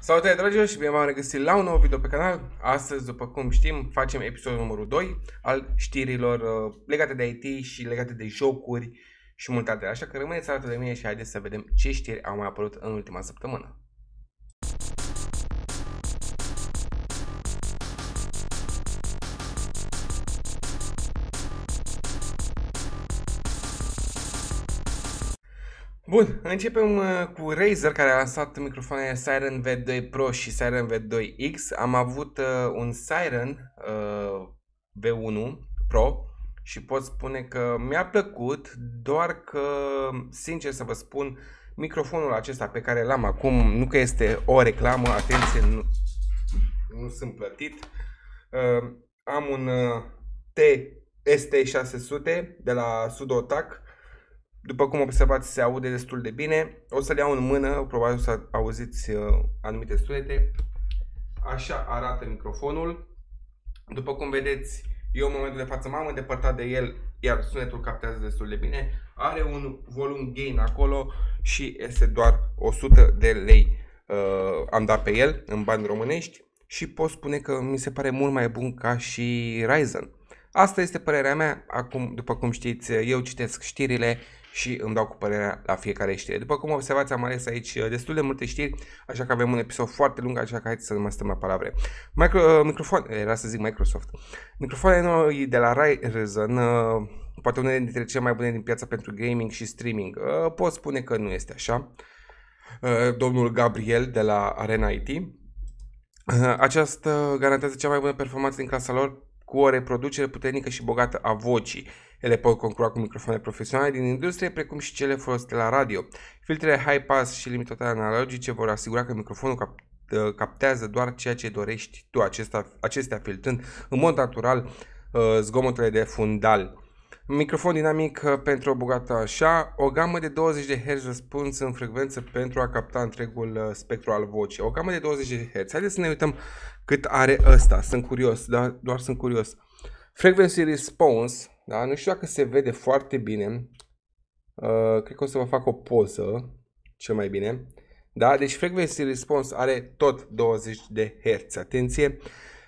Salut, dragilor și bine v-am regăsit la un nou video pe canal. Astăzi, după cum știm, facem episodul numărul 2 al știrilor uh, legate de IT și legate de jocuri și multe altele. Așa că rămâneți alături de mine și haideți să vedem ce știri au mai apărut în ultima săptămână. Bun, începem uh, cu Razer care a lansat microfoanele Siren V2 Pro și Siren V2X. Am avut uh, un Siren uh, V1 Pro și pot spune că mi-a plăcut, doar că, sincer să vă spun, microfonul acesta pe care l-am acum, nu că este o reclamă, atenție, nu, nu sunt plătit. am un TST T ST600 de la Sudotac după cum observați, se aude destul de bine. O să-l iau în mână, probabil o să auziți uh, anumite sunete. Așa arată microfonul. După cum vedeți, eu în momentul de față m-am îndepărtat de el, iar sunetul captează destul de bine. Are un volum gain acolo și este doar 100 de lei. Uh, am dat pe el în bani românești și pot spune că mi se pare mult mai bun ca și Ryzen. Asta este părerea mea, acum, după cum știți, eu citesc știrile și îmi dau cu părerea la fiecare știre. După cum observați, am ales aici uh, destul de multe știri, așa că avem un episod foarte lung, așa că hai să mai stăm la palavre. Micro, uh, microfon, era să zic Microsoft. Microfonul noi de la Ryzen uh, poate unul dintre cele mai bune din piața pentru gaming și streaming. Pot spune că nu este așa. Domnul Gabriel de la Arena IT. Aceasta garantează cea mai bună performanță din clasa lor cu o reproducere puternică și bogată a vocii. Ele pot concura cu microfoane profesionale din industrie, precum și cele folosite la radio. Filtrele high pass și limitatea analogice vor asigura că microfonul cap captează doar ceea ce dorești tu, acesta, acestea filtrând în mod natural uh, zgomotele de fundal. Microfon dinamic uh, pentru o bogată așa, o gamă de 20 de Hz răspuns în frecvență pentru a capta întregul uh, spectru al vocii. O gamă de 20 de Hz. Haideți să ne uităm cât are ăsta. Sunt curios, da? doar sunt curios. Frequency response da? Nu știu dacă se vede foarte bine. Uh, cred că o să vă fac o poză, cel mai bine. Da? Deci Frequency Response are tot 20 de Hz. Atenție!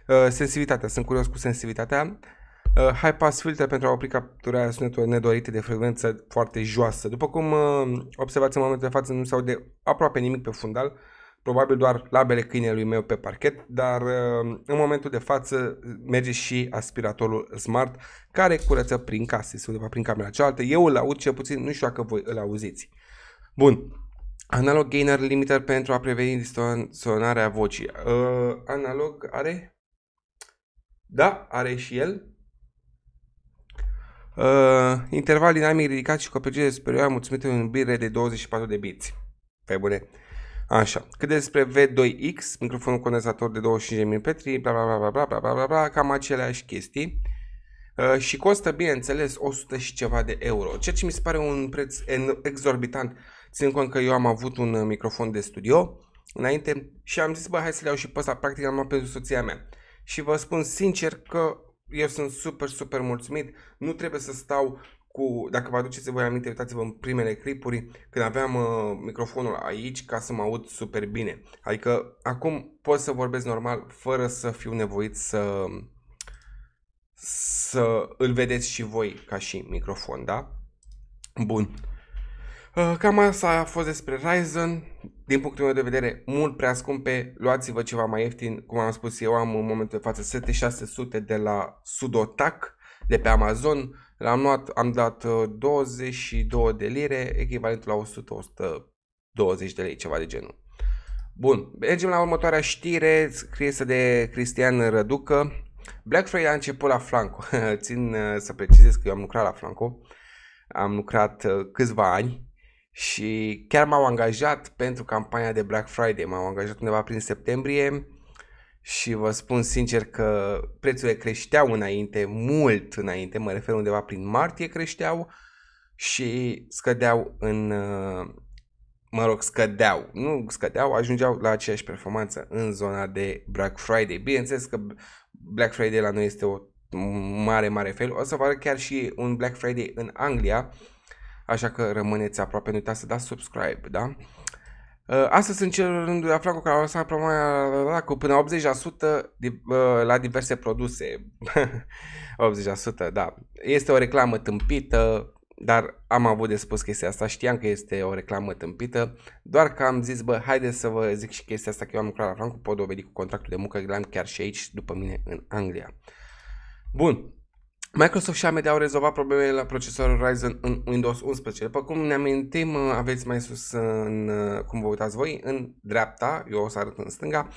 Uh, sensibilitatea, sunt curios cu sensibilitatea. Uh, high pass filter pentru a opri capturarea sunetului nedorite de frecvență foarte joasă. După cum uh, observați în momentul de față nu se aude aproape nimic pe fundal, probabil doar labele câinelui meu pe parchet, dar uh, în momentul de față merge și aspiratorul smart care curăță prin casă, se undeva prin camera cealaltă. Eu îl aud cel puțin, nu știu dacă voi îl auziți. Bun, Analog gainer limiter pentru a preveni distorsionarea vocii. Uh, analog are? Da, are și el. Uh, interval dinamic ridicat și cu o superioară mulțumită în bire de 24 de biți. Pe bune. Uh, Așa. Cât despre V2X, microfonul condensator de 25.000 mm, bla bla bla bla bla bla bla bla, cam aceleași chestii. Uh, și costă, bineînțeles, 100 și ceva de euro, ceea ce mi se pare un preț exorbitant, țin cont că eu am avut un uh, microfon de studio înainte și am zis, bă, hai să le iau și pe ăsta, practic am luat pentru soția mea. Și vă spun sincer că eu sunt super, super mulțumit. Nu trebuie să stau cu, dacă vă aduceți voi aminte, uitați-vă în primele clipuri când aveam uh, microfonul aici ca să mă aud super bine. Adică acum pot să vorbesc normal fără să fiu nevoit să să îl vedeți și voi ca și microfon, da? Bun. Uh, cam asta a fost despre Ryzen. Din punctul meu de vedere, mult prea scumpe. Luați-vă ceva mai ieftin. Cum am spus, eu am în momentul de față 7600 de la Sudotac de pe Amazon. L-am luat, am dat 22 uh, de lire, echivalentul la 100, 120 de lei, ceva de genul. Bun, mergem la următoarea știre, scrisă de Cristian Răducă. Black Friday a început la Flanco. Țin uh, să precizez că eu am lucrat la Flanco. Am lucrat uh, câțiva ani și chiar m-au angajat pentru campania de Black Friday. M-au angajat undeva prin septembrie și vă spun sincer că prețurile creșteau înainte, mult înainte, mă refer undeva prin martie creșteau și scădeau în, uh, mă rog, scădeau, nu scădeau, ajungeau la aceeași performanță în zona de Black Friday. Bineînțeles că Black Friday la noi este o mare, mare fel. O să vă arăt chiar și un Black Friday în Anglia, așa că rămâneți aproape, nu uitați să dați subscribe, da? Uh, astăzi încerc de afla cu care s-a promoția cu până 80% uh, la diverse produse. 80%, da. Este o reclamă tâmpită, dar am avut de spus chestia asta, știam că este o reclamă tâmpită, doar că am zis, bă, haideți să vă zic și chestia asta, că eu am lucrat la Franco, pot dovedi cu contractul de muncă, l-am chiar și aici, după mine, în Anglia. Bun, Microsoft și AMD au rezolvat problemele la procesorul Ryzen în Windows 11. După cum ne amintim, uh, aveți mai sus, în, uh, cum vă uitați voi, în dreapta, eu o să arăt în stânga,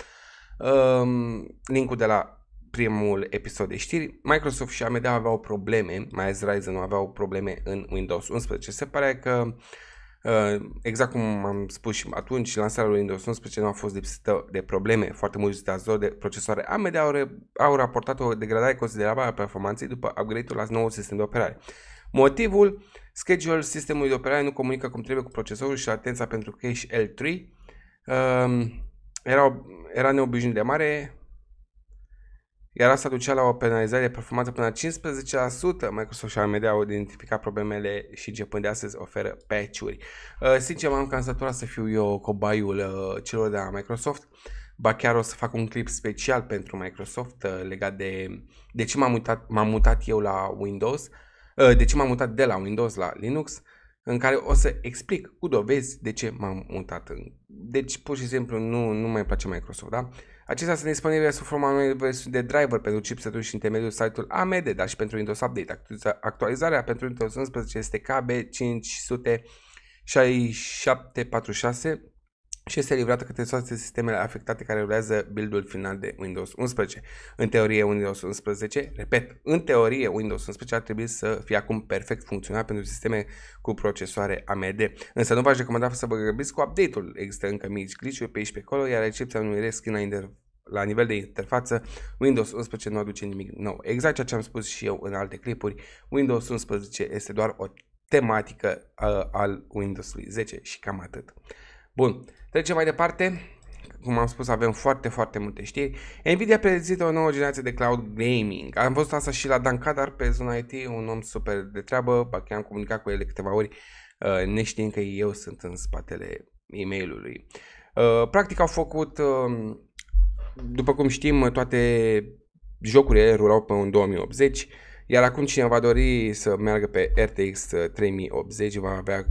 um, linkul de la primul episod de știri, Microsoft și AMD aveau probleme, mai ales Ryzen nu aveau probleme în Windows 11. Se pare că uh, Ă, exact cum am spus și atunci, lansarea lui Windows 11 nu a fost lipsită de probleme. Foarte mulți utilizatori de procesoare AMD au, re- au raportat o degradare considerabilă a performanței după upgrade-ul la nou sistem de operare. Motivul? Schedule sistemului de operare nu comunică cum trebuie cu procesorul și atenția pentru cache L3 um, ă, era, era neobișnuit de mare, iar asta ducea la o penalizare de performanță până la 15%. Microsoft și AMD au identificat problemele și începând de astăzi oferă patch-uri. Uh, sincer, m-am cam saturat să fiu eu cobaiul uh, celor de la Microsoft. Ba chiar o să fac un clip special pentru Microsoft uh, legat de de ce m-am mutat, m-am mutat eu la Windows, uh, de ce m-am mutat de la Windows la Linux, în care o să explic cu dovezi de ce m-am mutat. Deci, pur și simplu, nu, nu mai place Microsoft, da? Uh, Acestea sunt disponibile sub forma unei versiuni de driver pentru chipsetul și intermediul site-ul AMD, dar și pentru Windows Update. Actualizarea pentru Windows 11 este KB 56746 și este livrată către toate sistemele afectate care rulează build-ul final de Windows 11. În teorie Windows 11, repet, în teorie Windows 11 ar trebui să fie acum perfect funcțional pentru sisteme cu procesoare AMD. Însă nu v-aș recomanda să vă grăbiți cu update-ul. Există încă mici glitch pe aici pe acolo, iar recepția unui reskin la inter- la nivel de interfață, Windows 11 nu aduce nimic nou. Exact ceea ce am spus și eu în alte clipuri, Windows 11 este doar o tematică uh, al Windows 10 și cam atât. Bun, trecem mai departe. Cum am spus, avem foarte, foarte multe știri. Nvidia prezintă o nouă generație de cloud gaming. Am văzut asta și la Dan Kadar pe zona IT, un om super de treabă, parcă am comunicat cu el câteva ori, uh, neștiind că eu sunt în spatele e mail uh, Practic au făcut, um, după cum știm, toate jocurile rulau pe un 2080, iar acum cine va dori să meargă pe RTX 3080 uh, va avea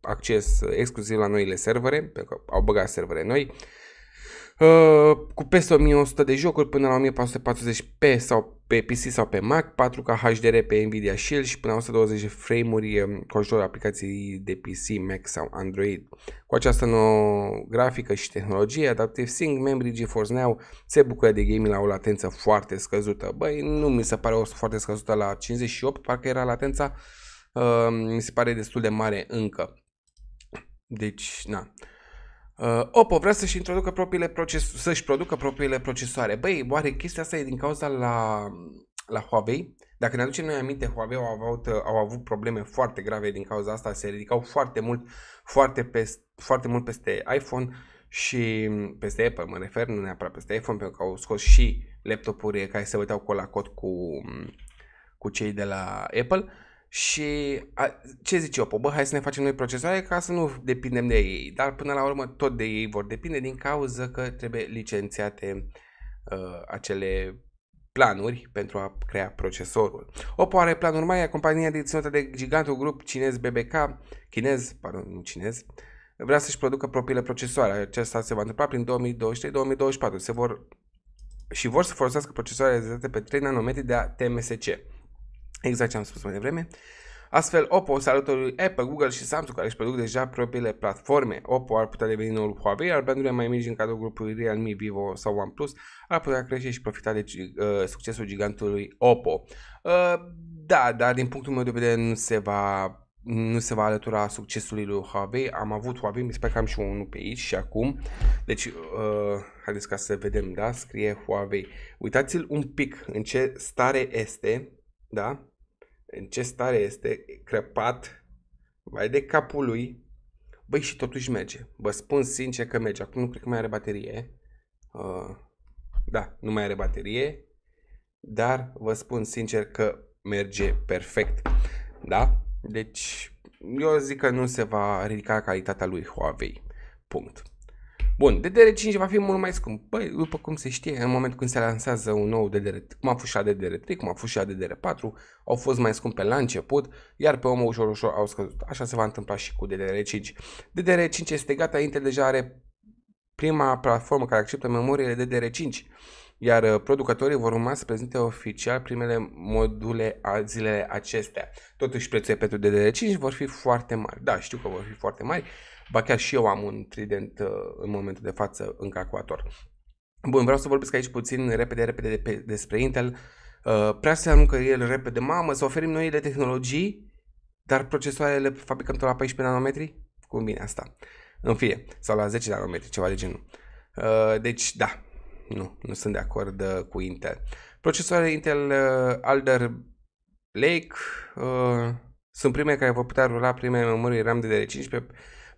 acces exclusiv la noile servere, pentru că au băgat servere noi, uh, cu peste 1100 de jocuri până la 1440p sau pe PC sau pe Mac, 4K HDR pe Nvidia Shield și până la 120 frame-uri um, cu ajutorul aplicației de PC, Mac sau Android. Cu această nouă grafică și tehnologie, Adaptive Sync, membrii GeForce Now se bucură de gaming la o latență foarte scăzută. Băi, nu mi se pare o foarte scăzută la 58, parcă era latența, uh, mi se pare destul de mare încă. Deci, na. Uh, Oppo vrea să-și introducă propriile proces- să-și producă propriile procesoare. Băi, oare chestia asta e din cauza la, la Huawei? Dacă ne aducem noi aminte, Huawei au avut, au avut probleme foarte grave din cauza asta, se ridicau foarte mult, foarte, peste, foarte mult peste iPhone și mm, peste Apple, mă refer, nu neapărat peste iPhone, pentru că au scos și laptopuri care se uitau cu la cot cu, cu cei de la Apple. Uh, și a, ce zice Oppo? Bă, hai să ne facem noi procesoare ca să nu depindem de ei. Dar până la urmă tot de ei vor depinde din cauza că trebuie licențiate uh, acele planuri pentru a crea procesorul. Oppo are planuri mai, compania deținută de gigantul grup chinez BBK, chinez, pardon, nu chinez, vrea să-și producă propriile procesoare. Acesta se va întâmpla prin 2023-2024. Se vor și vor să folosească procesoare realizate pe 3 nanometri de TMSC. Exact ce am spus mai devreme. Astfel, Oppo se lui Apple, Google și Samsung, care își produc deja propriile platforme. Oppo ar putea deveni noul Huawei, iar brandurile mai mici din cadrul grupului Realme, Vivo sau OnePlus ar putea crește și profita de uh, succesul gigantului Oppo. Uh, da, dar din punctul meu de vedere nu se va nu se va alătura succesului lui Huawei. Am avut Huawei, mi se pare că am și unul pe aici și acum. Deci, uh, haideți ca să vedem, da? Scrie Huawei. Uitați-l un pic în ce stare este, da? în ce stare este, crăpat, mai de capul lui, băi și totuși merge. Vă spun sincer că merge. Acum nu cred că mai are baterie. Uh, da, nu mai are baterie, dar vă spun sincer că merge perfect. Da? Deci, eu zic că nu se va ridica calitatea lui Huawei. Punct. Bun, DDR5 va fi mult mai scump. Păi, după cum se știe, în momentul când se lansează un nou DDR, cum a fost și DDR3, cum a fost și DDR4, au fost mai scumpe la început, iar pe omul ușor, ușor au scăzut. Așa se va întâmpla și cu DDR5. DDR5 este gata, Intel deja are prima platformă care acceptă memoriile DDR5, iar uh, producătorii vor urma să prezinte oficial primele module a zilele acestea. Totuși, prețurile pentru DDR5 vor fi foarte mari. Da, știu că vor fi foarte mari, Ba chiar și eu am un trident uh, în momentul de față în calculator. Bun, vreau să vorbesc aici puțin repede, repede de pe, despre Intel. Uh, prea se aruncă el repede. Mamă, să oferim noile tehnologii, dar procesoarele fabricăm tot la 14 nanometri? Cum bine asta? În fie, sau la 10 nanometri, ceva de genul. Uh, deci, da, nu, nu sunt de acord uh, cu Intel. Procesoarele Intel uh, Alder Lake uh, sunt primele care vor putea rula primele memorii RAM DDR5 pe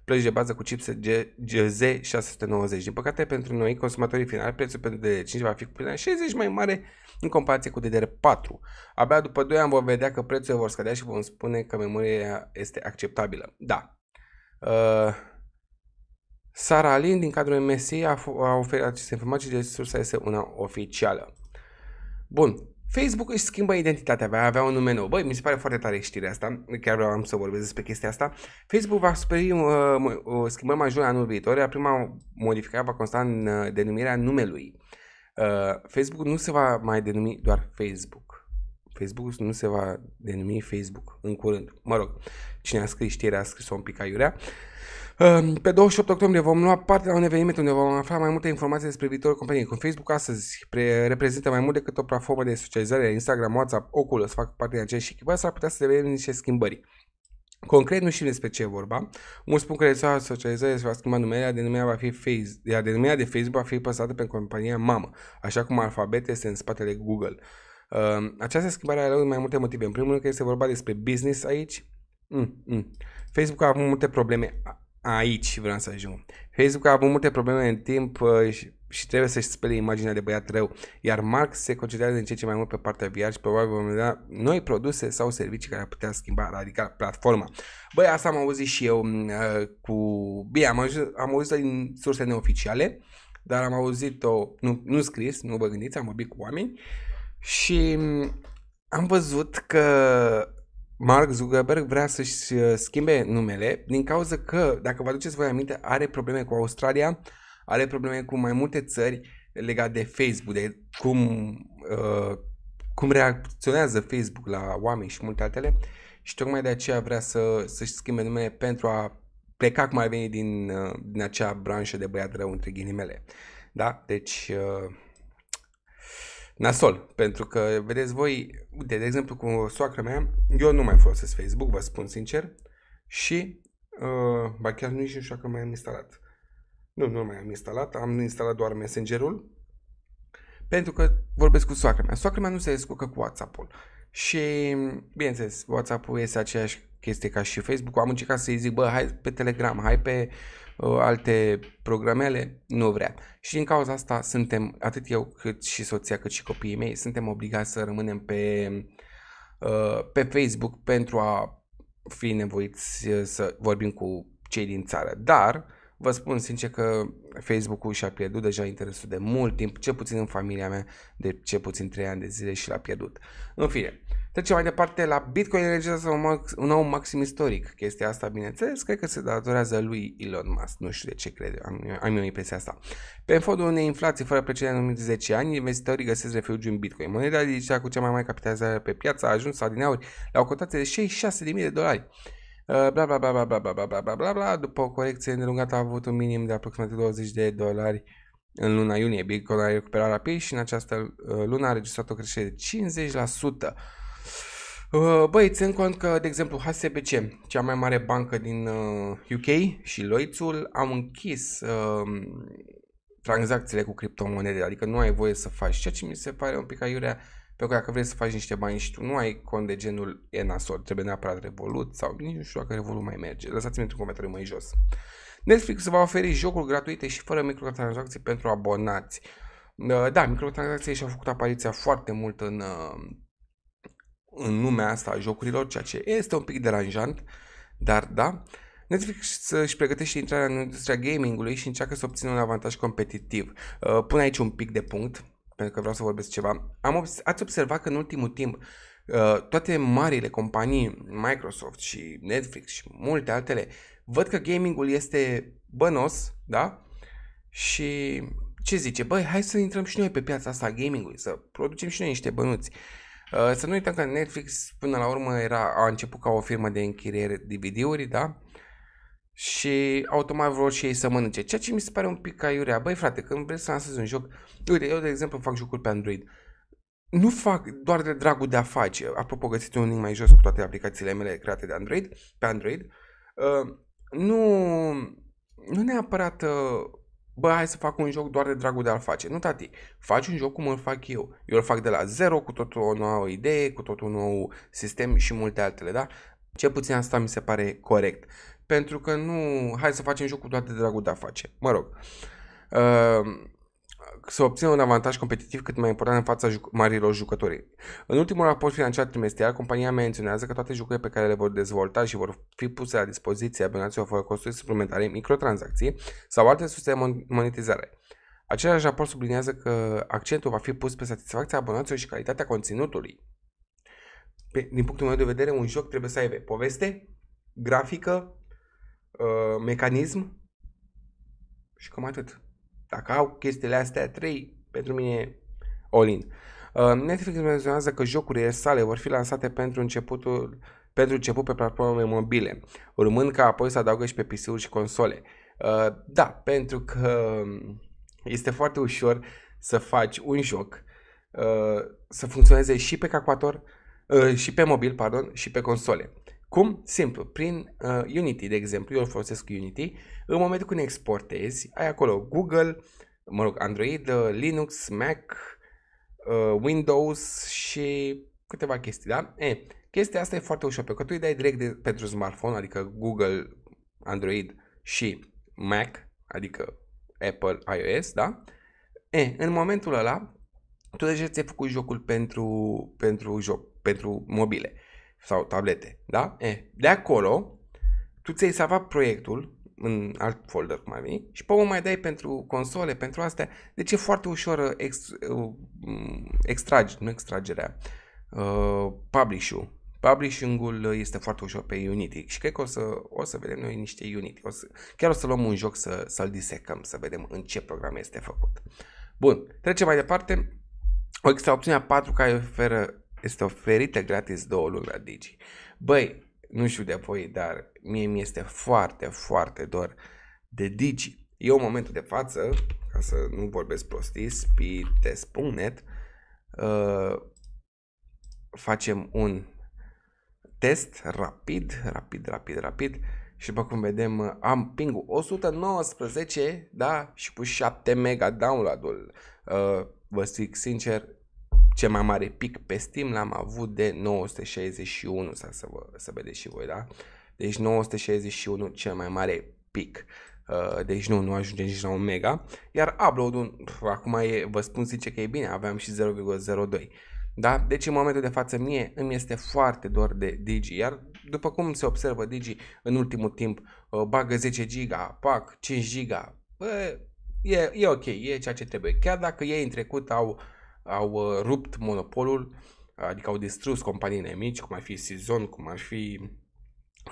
plăci de bază cu chipset GZ690. Din păcate, pentru noi, consumatorii finali, prețul pentru DDR5 va fi cu până 60 mai mare în comparație cu DDR4. Abia după 2 ani vom vedea că prețurile vor scădea și vom spune că memoria este acceptabilă. Da. Uh, Sara Alin din cadrul MSI a, a oferit aceste informații, deci sursa este una oficială. Bun, Facebook își schimbă identitatea, va avea un nume nou. Băi, mi se pare foarte tare știrea asta, chiar vreau să vorbesc despre chestia asta. Facebook va suferi uh, o uh, schimbări majoră anul viitor, iar prima modificare va consta în uh, denumirea numelui. Uh, Facebook nu se va mai denumi doar Facebook. Facebook nu se va denumi Facebook în curând. Mă rog, cine a scris știrea a scris-o un pic aiurea. Uh, pe 28 octombrie vom lua parte la un eveniment unde vom afla mai multe informații despre viitorul companiei. Cum Facebook astăzi reprezintă mai mult decât o platformă de socializare, Instagram, WhatsApp, Oculus fac parte din aceeași echipă, s-ar putea să devenim niște schimbări. Concret nu știm despre ce e vorba. Mulți spun că rețeaua de socializare se va schimba numele. denumirea, va fi face, iar denumirea de Facebook va fi păstrată pe compania mamă, așa cum alfabet este în spatele Google. Uh, această schimbare are mai multe motive. În primul rând că este vorba despre business aici. Mm, mm. Facebook a avut multe probleme Aici vreau să ajung. Facebook a avut multe probleme în timp uh, și, și trebuie să-și spele imaginea de băiat rău, iar Mark se concentrează în ce ce mai mult pe partea VR și probabil vom vedea noi produse sau servicii care ar putea schimba radical platforma. Băi, asta am auzit și eu mm, uh, cu... Bine, am auzit, am auzit din surse neoficiale, dar am auzit-o, nu, nu scris, nu vă gândiți, am vorbit cu oameni și mm, am văzut că Mark Zuckerberg vrea să-și uh, schimbe numele din cauza că, dacă vă aduceți voi aminte, are probleme cu Australia, are probleme cu mai multe țări legate de Facebook, de cum, uh, cum reacționează Facebook la oameni și multe altele și tocmai de aceea vrea să, să-și schimbe numele pentru a pleca cum ar veni din, uh, din acea branșă de băiat rău între ghinimele. Da? Deci... Uh, nasol, pentru că, vedeți voi, uite, de exemplu, cu soacra mea, eu nu mai folosesc Facebook, vă spun sincer, și, uh, ba chiar nici nu știu că mai am instalat. Nu, nu mai am instalat, am instalat doar Messenger-ul, pentru că vorbesc cu soacra mea. Soacra mea nu se descurcă cu WhatsApp-ul. Și, bineînțeles, WhatsApp-ul este aceeași chestie ca și Facebook. Am încercat să-i zic, bă, hai pe Telegram, hai pe uh, Ă, alte programele, nu vrea. Și din cauza asta suntem, atât eu cât și soția, cât și copiii mei, suntem obligați să rămânem pe, ă, pe Facebook pentru a fi nevoiți ă, să vorbim cu cei din țară. Dar vă spun sincer că Facebook-ul și-a pierdut deja interesul de mult timp, Ce puțin în familia mea, de ce puțin 3 ani de zile și l-a pierdut. În fine, Trecem mai departe la Bitcoin înregistrează un, max, un nou maxim istoric. Chestia asta, bineînțeles, cred că se datorează lui Elon Musk. Nu știu de ce cred, am, am eu impresia asta. Pe fondul unei inflații fără precedent în 10 ani, investitorii găsesc refugiu în Bitcoin. Moneda digitală cu cea mai mare capitalizare pe piață a ajuns adineauri la o cotație de 66.000 de dolari bla uh, bla bla bla bla bla bla bla bla bla bla după o corecție îndelungată a avut un minim de aproximativ 20 de dolari în luna iunie. Bitcoin a recuperat rapid și în această uh, lună a registrat o creștere de 50%. Uh, băi, țin cont că, de exemplu, HSBC, cea mai mare bancă din UK uh, și Lloyds-ul, au închis uh, tranzacțiile cu criptomonede, adică nu ai voie să faci, ceea ce mi se pare un pic aiurea pe care dacă vrei să faci niște bani și tu nu ai cont de genul e nasol, trebuie neapărat Revolut sau nici nu știu dacă Revolut mai merge. Lăsați-mi într-un comentariu mai jos. Netflix va oferi jocuri gratuite și fără microtransacții pentru abonați. Uh, da, microtransacții și-au făcut apariția foarte mult în în lumea asta a jocurilor, ceea ce este un pic deranjant, dar da, Netflix își pregătește intrarea în industria gamingului și încearcă să obțină un avantaj competitiv. Uh, pun aici un pic de punct, pentru că vreau să vorbesc ceva. Am obs- ați observat că în ultimul timp uh, toate marile companii, Microsoft și Netflix și multe altele, văd că gamingul este bănos, da? Și ce zice? Băi, hai să intrăm și noi pe piața asta a gamingului, să producem și noi niște bănuți. Uh, Uh, să nu uităm că Netflix până la urmă era, a început ca o firmă de închiriere DVD-uri, da? Și automat vor și ei să mănânce. Ceea ce mi se pare un pic ca iurea. Băi frate, când vrei să lansezi un joc... Uite, eu de exemplu fac jocuri pe Android. Nu fac doar de dragul de a face. Apropo, găsiți un link mai jos cu toate aplicațiile mele create de Android, pe Android. Uh, nu, nu neapărat uh, bă, hai să fac un joc doar de dragul de a-l face. Nu, tati, faci un joc cum îl fac eu. Eu îl fac de la zero, cu tot o nouă idee, cu tot un nou sistem și multe altele, da? Ce puțin asta mi se pare corect. Pentru că nu, hai să facem jocul doar de dragul de a face. Mă rog. Uh, să obțină un avantaj competitiv cât mai important în fața juc- marilor jucători. În ultimul raport financiar trimestrial, compania menționează că toate jocurile pe care le vor dezvolta și vor fi puse la dispoziție abonaților fără costuri suplimentare, microtransacții sau alte surse de monetizare. Același raport subliniază că accentul va fi pus pe satisfacția abonaților și calitatea conținutului. Pe, din punctul meu de vedere, un joc trebuie să aibă poveste, grafică, uh, mecanism și cam atât. Dacă au chestiile astea, trei pentru mine all-in. Uh, Netflix menționează că jocurile sale vor fi lansate pentru începutul pentru început pe platforme mobile, urmând ca apoi să adaugă și pe PC-uri și console. Uh, da, pentru că este foarte ușor să faci un joc uh, să funcționeze și pe calculator, ă, și pe mobil, pardon, și pe console. Cum? Simplu, prin uh, Unity, de exemplu, eu folosesc Unity, în momentul când exportezi, ai acolo Google, mă rog, Android, uh, Linux, Mac, uh, Windows și câteva chestii, da? E, chestia asta e foarte ușor, pentru că tu îi dai direct de, pentru smartphone, adică Google, Android și Mac, adică Apple, iOS, da? E, în momentul ăla, tu deja ți-ai făcut jocul pentru, pentru joc, pentru mobile sau tablete, da? E, de acolo, tu ți-ai salvat proiectul în alt folder, cum ar veni, și pe mai dai pentru console, pentru astea. Deci e foarte ușor uh, ex, uh, mm, extragi, nu extragerea, uh, publish-ul. Publishing-ul uh, este foarte ușor pe Unity și cred că o să, o să vedem noi niște Unity. O să, chiar o să luăm un joc să, să-l disecăm, să vedem în ce program este făcut. Bun, trecem mai departe. O extra opțiunea 4 care oferă este oferită gratis două luni la Digi. Băi, nu știu de voi, dar mie mi este foarte, foarte dor de Digi. Eu în momentul de față, ca să nu vorbesc prostii, speedtest.net uh, facem un test rapid, rapid, rapid, rapid și după cum vedem am ping 119, da, și cu 7 mega download-ul. Uh, vă zic sincer, cel mai mare pic pe Steam l-am avut de 961, să, vă, să vedeți și voi, da? Deci 961 cel mai mare pic. Uh, deci nu, nu ajunge nici la un mega. Iar upload-ul, acum e, vă spun zice că e bine, aveam și 0,02. Da? Deci în momentul de față mie îmi este foarte dor de Digi, iar după cum se observă Digi în ultimul timp uh, bagă 10 giga, pac, 5 giga, bă, e, e ok, e ceea ce trebuie. Chiar dacă ei în trecut au uh, au uh, rupt monopolul, adică au distrus companiile mici, cum ar fi Sezon, cum ar fi,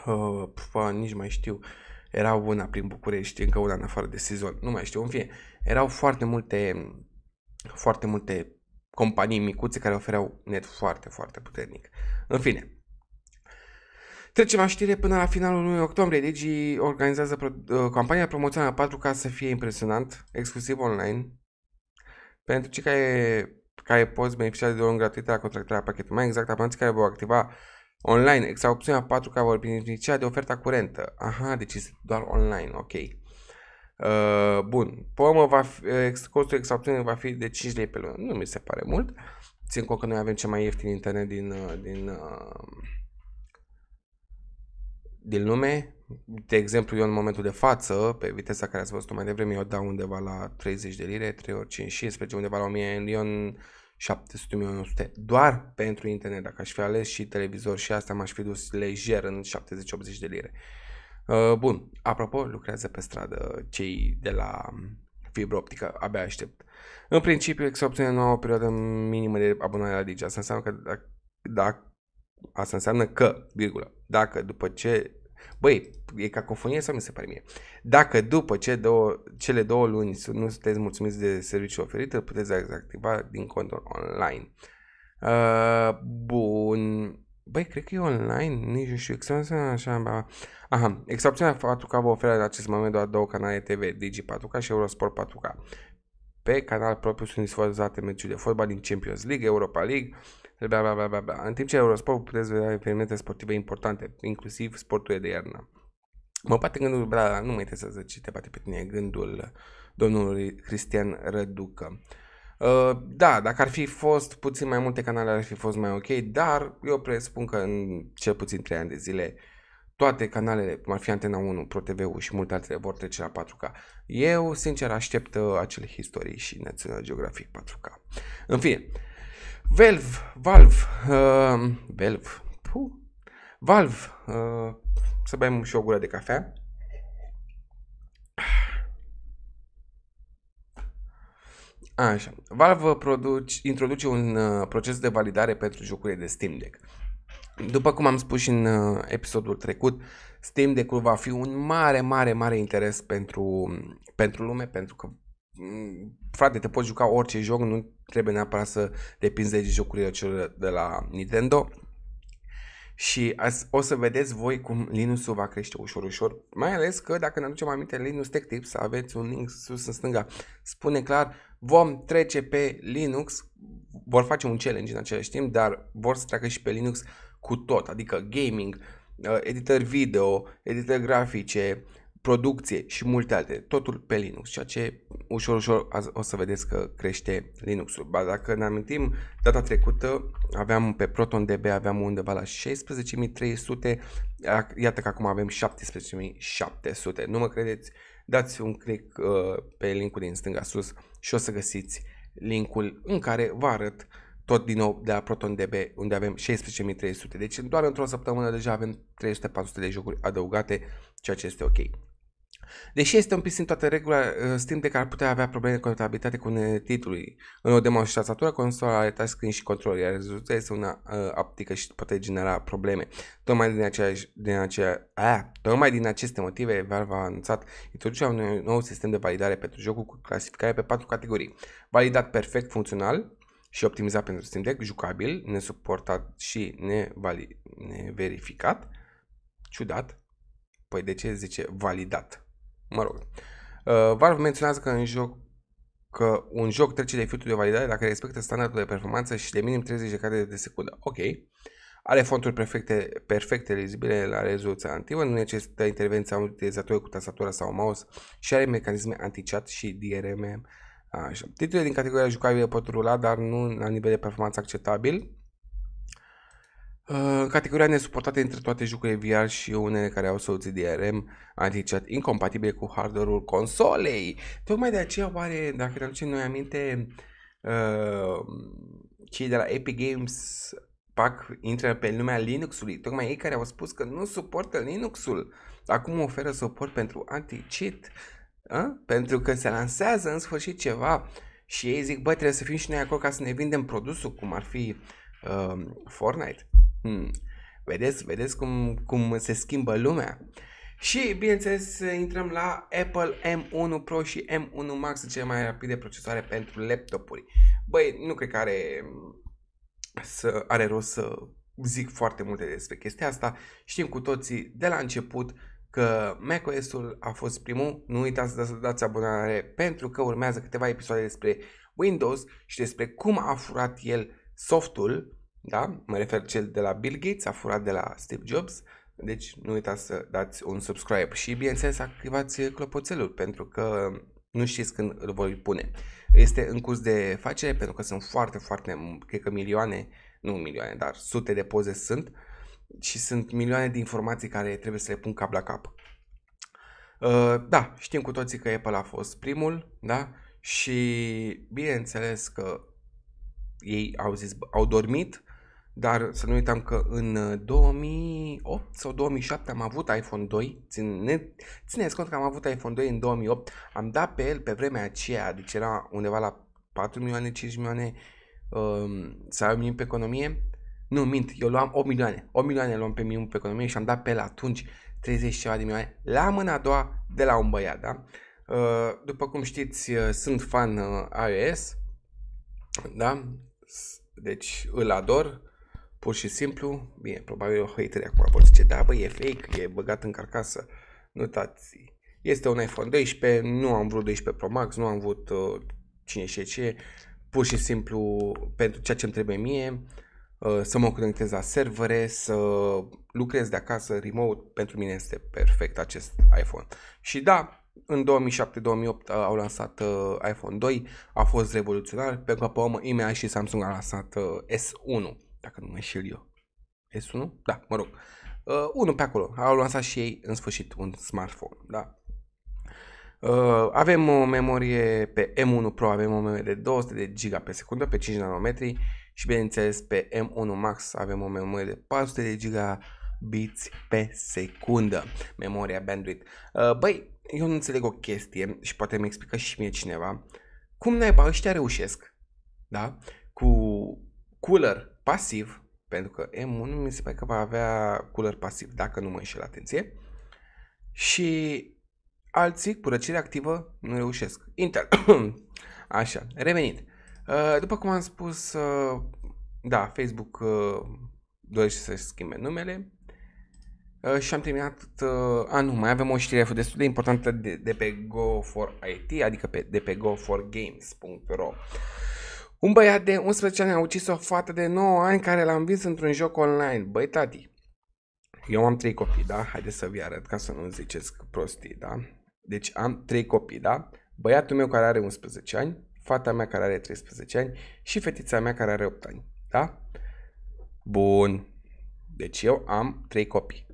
uh, pf, nici mai știu, era una prin București, încă una în afară de Sezon, nu mai știu, în fine, erau foarte multe, foarte multe companii micuțe care ofereau net foarte, foarte puternic. În fine, Trecem la știre până la finalul lunii octombrie. Digi organizează pro- uh, campania promoțională 4K să fie impresionant, exclusiv online. Pentru cei care care poți beneficia de o gratuit la contractarea pachetului. Mai exact, abonații care vor activa online, exact opțiunea 4 care vor beneficia de oferta curentă. Aha, deci este doar online, ok. Uh, bun, pe urmă va fi, costul extracțiunii va fi de 5 lei pe lună. Nu mi se pare mult. Țin cont că noi avem cel mai ieftin internet din, uh, din, uh, din lume. De exemplu, eu în momentul de față, pe viteza care ați văzut mai devreme, eu dau undeva la 30 de lire, 3 ori 5, 15, undeva la 1000 eu în 700 milioane doar pentru internet. Dacă aș fi ales și televizor și asta m-aș fi dus lejer în 70-80 de lire. Uh, bun, apropo, lucrează pe stradă cei de la um, fibră optică, abia aștept. În principiu, X obține nouă perioadă minimă de abonare la Digi. Asta înseamnă că dacă, da, asta înseamnă că, virgulă, dacă după ce Băi, e cacofonie sau mi se pare mie? Dacă după ce două, cele două luni nu sunteți mulțumiți de serviciul oferit, îl puteți activa din contul online. Uh, bun. Băi, cred că e online, nici nu știu exact așa. Bă. Aha, excepțiunea faptul că vă oferă în acest moment doar două canale TV, Digi 4K și Eurosport 4K. Pe canal propriu sunt disfăzate meciurile de fotbal din Champions League, Europa League, bla, bla, bla, bla, bla. În timp ce Eurosport puteți vedea evenimente sportive importante, inclusiv sporturile de iarnă. Mă bate gândul, bla, nu mai trebuie să ce te bate pe tine, gândul domnului Cristian Răducă. Uh, da, dacă ar fi fost puțin mai multe canale ar fi fost mai ok, dar eu presupun că în cel puțin 3 ani de zile toate canalele, cum ar fi Antena 1, ProTV ul și multe altele, vor trece la 4K. Eu, sincer, aștept uh, acele istorii și National Geographic 4K. În fine, uh, Valve, Valve, uh, Valve, Puh. Valve, uh, să bem și o gură de cafea. Așa. Valve produce, introduce un uh, proces de validare pentru jocurile de Steam Deck. După cum am spus și în uh, episodul trecut, Steam Deck-ul va fi un mare, mare, mare interes pentru, pentru lume, pentru că Mm, frate, te poți juca orice joc, nu trebuie neapărat să depinzi de jocurile celor de la Nintendo. Și azi, o să vedeți voi cum Linux-ul va crește ușor, ușor. Mai ales că dacă ne aducem aminte Linux Tech Tips, aveți un link sus în stânga, spune clar, vom trece pe Linux, vor face un challenge în același timp, dar vor să treacă și pe Linux cu tot, adică gaming, uh, editor video, editor grafice, producție și multe alte, totul pe Linux, ceea ce ușor, ușor o să vedeți că crește Linux-ul. Ba dacă ne amintim, data trecută aveam pe ProtonDB aveam undeva la 16.300, iată că acum avem 17.700. Nu mă credeți? Dați un click uh, pe linkul din stânga sus și o să găsiți linkul în care vă arăt tot din nou de la ProtonDB unde avem 16.300. Deci doar într-o săptămână deja avem 300-400 de jocuri adăugate, ceea ce este ok. Deși este un pic în toată regula, uh, Steam Deck ar putea avea probleme de conectabilitate cu unele titluri. În o demonstrațatură, consola are touchscreen și control, iar rezultatul este una uh, optică și poate genera probleme. Tocmai din, aceeași, din, acea, aia, ah, tocmai din aceste motive, Valve a anunțat introducerea unui nou sistem de validare pentru jocul cu clasificare pe patru categorii. Validat perfect funcțional, și optimizat pentru Steam Deck, jucabil, nesuportat și nevali- neverificat. Ciudat. Păi de ce zice validat? Mă rog. Uh, Valve menționează că în joc că un joc trece de filtrul de validare dacă respectă standardul de performanță și de minim 30 de cadre de secundă. Ok. Are fonturi perfecte, perfecte lizibile la rezoluția antivă, nu necesită intervenția unui utilizator cu tastatura sau mouse și are mecanisme anti-chat și DRM. Așa. Titlurile din categoria jucabilă pot rula, dar nu la nivel de performanță acceptabil. În categoria nesuportată între toate jocurile VR și unele care au soluții DRM anticipat incompatibile cu hardware-ul consolei. Tocmai de aceea, oare, dacă ne aducem noi aminte, uh, cei de la Epic Games PAC intră pe lumea Linux-ului. Tocmai ei care au spus că nu suportă Linux-ul. Acum oferă suport pentru anti-cheat. Pentru că se lansează în sfârșit ceva și ei zic, bă, trebuie să fim și noi acolo ca să ne vindem produsul, cum ar fi uh, Fortnite. Hmm. Vedeți, vedeți cum, cum se schimbă lumea? Și, bineînțeles, intrăm la Apple M1 Pro și M1 Max, cele mai rapide procesoare pentru laptopuri. Băi, nu cred că are, să, are rost să zic foarte multe despre chestia asta. Știm cu toții de la început că macOS-ul a fost primul. Nu uitați să dați abonare pentru că urmează câteva episoade despre Windows și despre cum a furat el softul da? Mă refer cel de la Bill Gates, a furat de la Steve Jobs, deci nu uitați să dați un subscribe și bineînțeles activați clopoțelul pentru că nu știți când îl voi pune. Este în curs de facere pentru că sunt foarte, foarte, cred că milioane, nu milioane, dar sute de poze sunt și sunt milioane de informații care trebuie să le pun cap la cap. Uh, da, știm cu toții că Apple a fost primul, da? Și bineînțeles că ei au zis, au dormit dar să nu uitam că în 2008 uh, sau 2007 am avut iPhone 2, Ține, țineți cont că am avut iPhone 2 în 2008, am dat pe el pe vremea aceea, deci era undeva la 4 milioane, 5 milioane, um, să ai minim pe economie, nu, mint, eu luam 8 milioane, 8 milioane luam pe minim pe economie și am dat pe el atunci 30 ceva de milioane la mâna a doua de la un băiat, da? Uh, după cum știți, uh, sunt fan uh, iOS, da? Deci îl ador, pur și simplu, bine, probabil o haterii acum vor zice, da, bă, e fake, e băgat în carcasă. Notați, este un iPhone 12, nu am vrut 12 Pro Max, nu am vrut uh, cine știe ce, pur și simplu pentru ceea ce îmi trebuie mie, uh, să mă conectez la servere, să lucrez de acasă, remote, pentru mine este perfect acest iPhone. Și da, în 2007-2008 uh, au lansat uh, iPhone 2, a fost revoluționar, pentru că pe urmă imediat și Samsung a lansat uh, S1 dacă nu mă înșel eu. s nu? Da, mă rog. Uh, unul pe acolo. Au lansat și ei în sfârșit un smartphone. Da. Uh, avem o memorie pe M1 Pro, avem o memorie de 200 de giga pe secundă, pe 5 nanometri și bineînțeles pe M1 Max avem o memorie de 400 de giga bits pe secundă, memoria bandwidth. Uh, băi, eu nu înțeleg o chestie și poate mi explică și mie cineva. Cum naiba ăștia reușesc, da? Cu cooler pasiv, pentru că M1 mi se pare că va avea cooler pasiv, dacă nu mă înșel, atenție. Și alții cu răcire activă nu reușesc. Intel. Așa, revenind. Uh, după cum am spus, uh, da, Facebook uh, dorește să schimbe numele și am terminat, a nu, mai avem o știre destul de importantă de, de pe Go4IT, adică pe, de pe go4games.ro un băiat de 11 ani a ucis o fată de 9 ani care l-a învins într-un joc online. Băi, tati, eu am 3 copii, da? Haideți să vi arăt ca să nu ziceți prostii, da? Deci am 3 copii, da? Băiatul meu care are 11 ani, fata mea care are 13 ani și fetița mea care are 8 ani, da? Bun. Deci eu am 3 copii.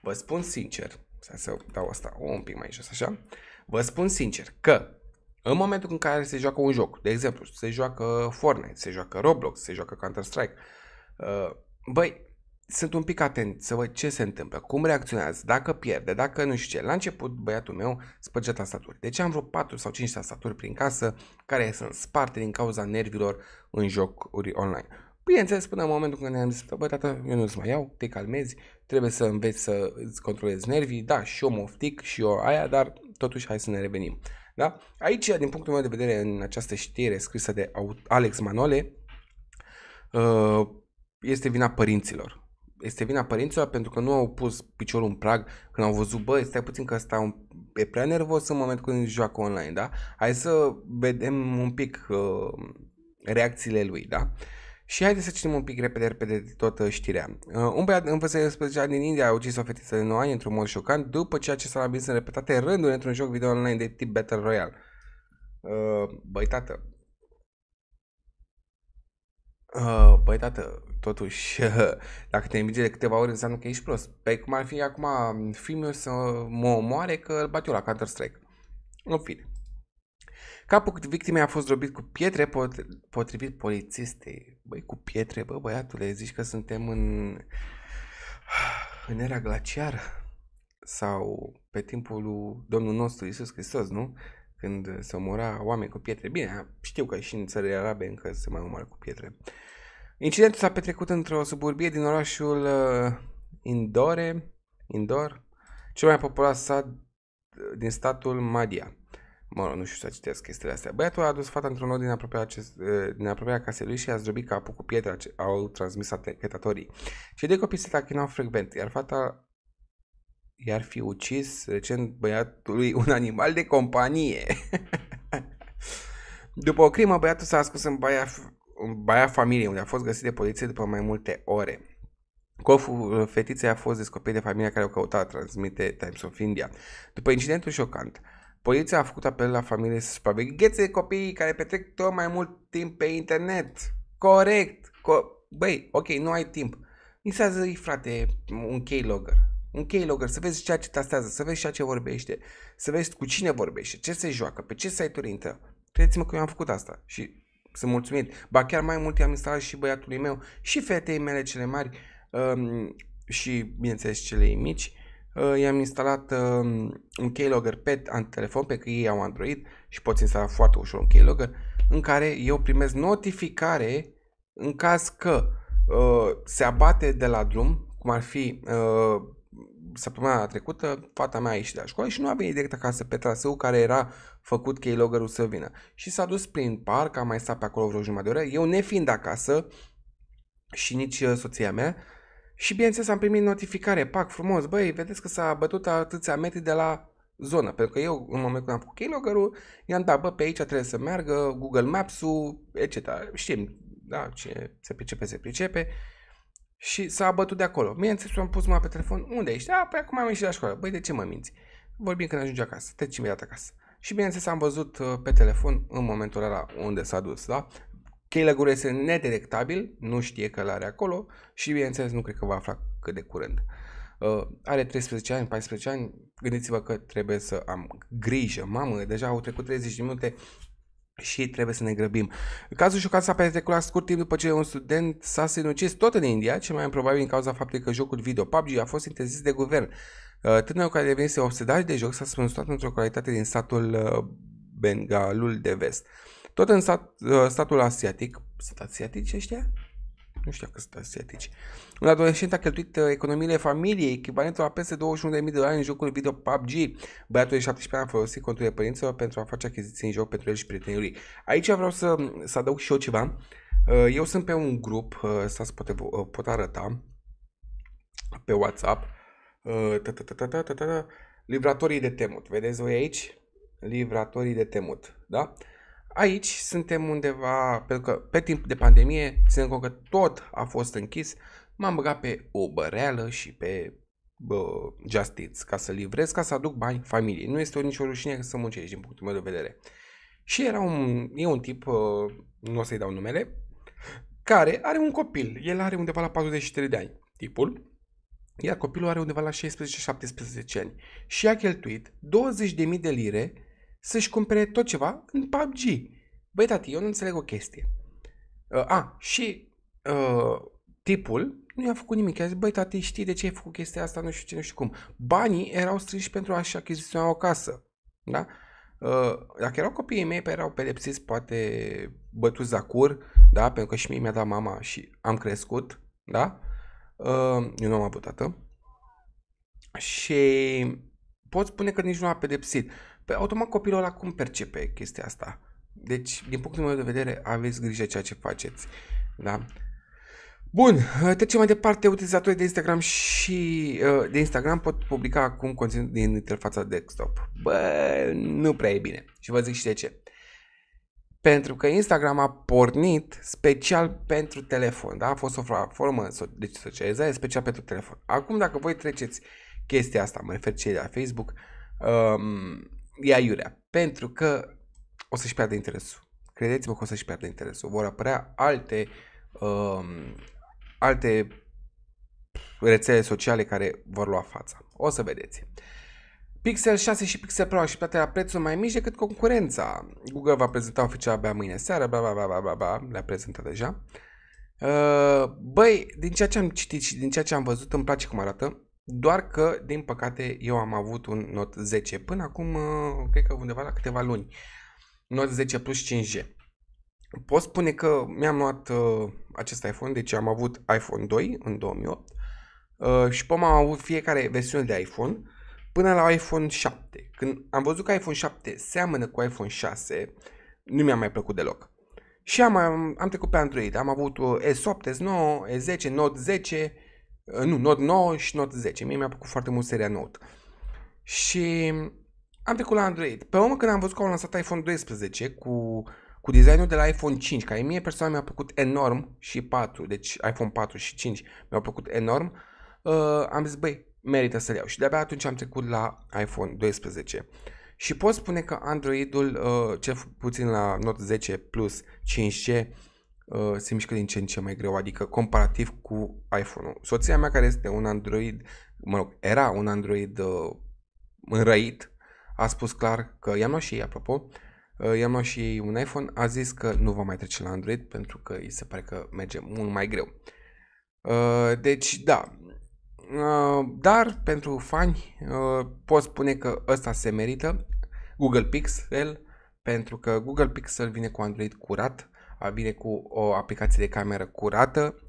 Vă spun sincer, să dau asta un pic mai jos așa, vă spun sincer că în momentul în care se joacă un joc, de exemplu, se joacă Fortnite, se joacă Roblox, se joacă Counter-Strike, uh, băi, sunt un pic atent să văd ce se întâmplă, cum reacționează, dacă pierde, dacă nu știu ce. La început, băiatul meu spăgea tastaturi. Deci am vreo 4 sau 5 tastaturi prin casă care sunt sparte din cauza nervilor în jocuri online. Bineînțeles, până în momentul când ne-am zis, bă, tata, eu nu-ți mai iau, te calmezi, trebuie să înveți să îți controlezi nervii, da, și eu moftic, și eu aia, dar totuși hai să ne revenim. Uh, da? Aici, din punctul meu de vedere, în această știre scrisă de Alex Manole, uh, este vina părinților. Este vina părinților pentru că nu au pus piciorul în prag când au văzut, bă, stai puțin că ăsta e prea nervos în momentul când joacă online, da? Hai să vedem un pic uh, reacțiile lui, da? Uh, și haideți să citim un pic repede, repede de toată știrea. Uh, un băiat în vârstă de 11 ani din India a ucis o fetiță de 9 ani într-un mod șocant după ceea ce s-a labit în repetate rânduri într-un joc video online de tip Battle Royale. Uh, băi, tată, Uh, băi, tată, totuși, uh, dacă te împinge de câteva ori, înseamnă că ești prost. Pe păi cum ar fi acum filmul să mă omoare că îl bat eu la Counter-Strike. În fine. Capul victimei a fost robit cu pietre potrivit polițistei. Băi, cu pietre, bă, băiatule, zici că suntem în, în era glaciară sau pe timpul lui Domnul nostru Isus Hristos, nu? Când se omora oameni cu pietre. Bine, știu că și în țările arabe încă se mai omoară cu pietre. Incidentul s-a petrecut într-o suburbie din orașul uh, Indore, Indor, cel mai populat sat uh, din statul Madia mă rog, nu știu să citesc chestiile astea. Băiatul a adus fata într-un loc din apropierea, acest, din apropierea casei lui și a zdrobit capul cu pietra ce au transmis anchetatorii. Cei de copii se tachinau frecvent, iar fata i-ar fi ucis recent băiatului un animal de companie. după o crimă, băiatul s-a ascuns în baia, în baia familiei, unde a fost găsit de poliție după mai multe ore. Coful fetiței a fost descoperit de familia care o căuta, transmite Times of India. După incidentul șocant, Poliția a făcut apel la familie să supraveghețe copiii care petrec tot mai mult timp pe internet. Corect! Co- Băi, ok, nu ai timp. instează i frate, un keylogger. Un keylogger, să vezi ceea ce tastează, să vezi ceea ce vorbește, să vezi cu cine vorbește, ce se joacă, pe ce site-uri intră. Credeți-mă că eu am făcut asta și sunt mulțumit. Ba chiar mai mult i-am instalat și băiatului meu și fetei mele cele mari um, și, bineînțeles, cele mici Uh, i-am instalat um, un keylogger pe telefon, pe că ei au Android și poți instala foarte ușor un keylogger, în care eu primesc notificare în caz că uh, se abate de la drum, cum ar fi uh, săptămâna trecută, fata mea a ieșit de la școală și nu a venit direct acasă pe traseu care era făcut keyloggerul să vină. Și s-a dus prin parc, a mai stat pe acolo vreo jumătate de oră, eu nefiind acasă și nici soția mea, uh, și bineînțeles am primit notificare, pac, frumos, băi, vedeți că s-a bătut atâția metri de la zonă. Pentru că eu, în momentul când am făcut keylogger i-am dat, bă, pe aici trebuie să meargă, Google Maps-ul, etc. Știm, da, ce se pricepe, se pricepe. Și s-a abătut de acolo. Bineînțeles, am pus mâna pe telefon, unde ești? A, păi acum am ieșit la școală. Băi, de ce mă minți? Vorbim când ajungi acasă, treci imediat acasă. Și bineînțeles am văzut uh, pe telefon în momentul ăla unde s-a dus, da? Keilegul este nedetectabil, nu știe că l-are acolo și bineînțeles nu cred că va afla cât de curând. Uh, are 13 ani, 14 ani, gândiți-vă că trebuie să am grijă. Mamă, deja au trecut 30 de minute și trebuie să ne grăbim. Cazul jucat s-a petrecut scurt timp după ce un student s-a sinucis tot în India, cel mai probabil din cauza faptului că jocul video PUBG a fost interzis de guvern. Uh, tânărul care devenise obsedat de joc s-a spânzurat într-o calitate din satul uh, Bengalul de vest. Uh, tot în sat, uh, statul asiatic, sunt asiatici ăștia? Nu știu că sunt asiatici. Un adolescent a cheltuit uh, economiile familiei, echivalentul la peste 21.000 de dolari în jocul video PUBG. Băiatul de 17 ani a folosit conturile părinților pentru a face achiziții în joc pentru el și prietenii lui. Aici vreau să, să adaug și eu ceva. Uh, eu sunt pe un grup, să pot, pot arăta, pe WhatsApp, livratorii de temut. Vedeți voi aici? Livratorii de temut, da? Aici suntem undeva, pentru că pe timp de pandemie, ținând că tot a fost închis, m-am băgat pe o băreală și pe bă, Just Eats, ca să livrez, ca să aduc bani familiei. Nu este o nicio rușine să muncești din punctul meu de vedere. Și era un, e un tip, ă, nu o să-i dau numele, care are un copil. El are undeva la 43 de ani, tipul. Iar copilul are undeva la 16-17 ani. Și a cheltuit 20.000 de lire să-și cumpere tot ceva în PUBG. Băi, tati, eu nu înțeleg o chestie. Uh, a, și uh, tipul nu i-a făcut nimic. I-a zis, băi, tati, știi de ce ai făcut chestia asta, nu știu ce, nu știu cum. Banii erau strânși pentru a-și achiziționa o casă. Da? Uh, dacă erau copiii mei, pe păi erau pedepsiți, poate bătuți la cur, da? Pentru că și mie mi-a dat mama și am crescut, da? Uh, eu nu am avut tată. Și pot spune că nici nu a pedepsit pe păi, automat copilul ăla cum percepe chestia asta? Deci, din punctul meu de vedere, aveți grijă ceea ce faceți. Da? Bun, uh, trecem mai departe. Utilizatorii de Instagram și uh, de Instagram pot publica acum conținut din interfața desktop. Bă, nu prea e bine. Și vă zic și de ce. Pentru că Instagram a pornit special pentru telefon, da? A fost o formă de deci socializare special pentru telefon. Acum, dacă voi treceți chestia asta, mă refer cei de la Facebook, um, e aiurea. Pentru că o să-și piardă interesul. Credeți-mă că o să-și piardă interesul. Vor apărea alte, uh, alte rețele sociale care vor lua fața. O să vedeți. Pixel 6 și Pixel Pro așteptate la prețuri mai mici decât concurența. Google va prezenta oficial abia mâine seara, bla bla bla bla bla, bla le-a prezentat deja. Uh, băi, din ceea ce am citit și din ceea ce am văzut, îmi place cum arată doar că, din păcate, eu am avut un Note 10 până acum, uh, cred că undeva la câteva luni. Note 10 Plus 5G. Pot spune că mi-am luat uh, acest iPhone, deci am avut iPhone 2 în 2008 uh, și pom am avut fiecare versiune de iPhone până la iPhone 7. Când am văzut că iPhone 7 seamănă cu iPhone 6, nu mi-a mai plăcut deloc. Și am, am, am trecut pe Android, am avut S8, S9, S10, Note 10, Uh, nu, Note 9 și Note 10. Mie mi-a plăcut foarte mult seria Note. Și am trecut la Android. Pe urmă când am văzut că au lansat iPhone 12 cu, cu designul de la iPhone 5, care mie personal mi-a plăcut enorm, și 4, deci iPhone 4 și 5 mi-au plăcut enorm, uh, am zis, băi, merită să-l iau. Și de-abia atunci am trecut la iPhone 12. Și pot spune că Android-ul, uh, cel puțin la Note 10 Plus 5G, Uh, se mișcă din ce în ce mai greu, adică comparativ cu iPhone-ul. Soția mea care este un Android, mă rog, era un Android uh, înrăit, a spus clar că i-am luat și ei, apropo, uh, i-am luat și ei un iPhone, a zis că nu va mai trece la Android pentru că îi se pare că merge mult mai greu. Uh, deci, da, uh, dar pentru fani uh, pot spune că ăsta se merită, Google Pixel, pentru că Google Pixel vine cu Android curat, bine cu o aplicație de cameră curată.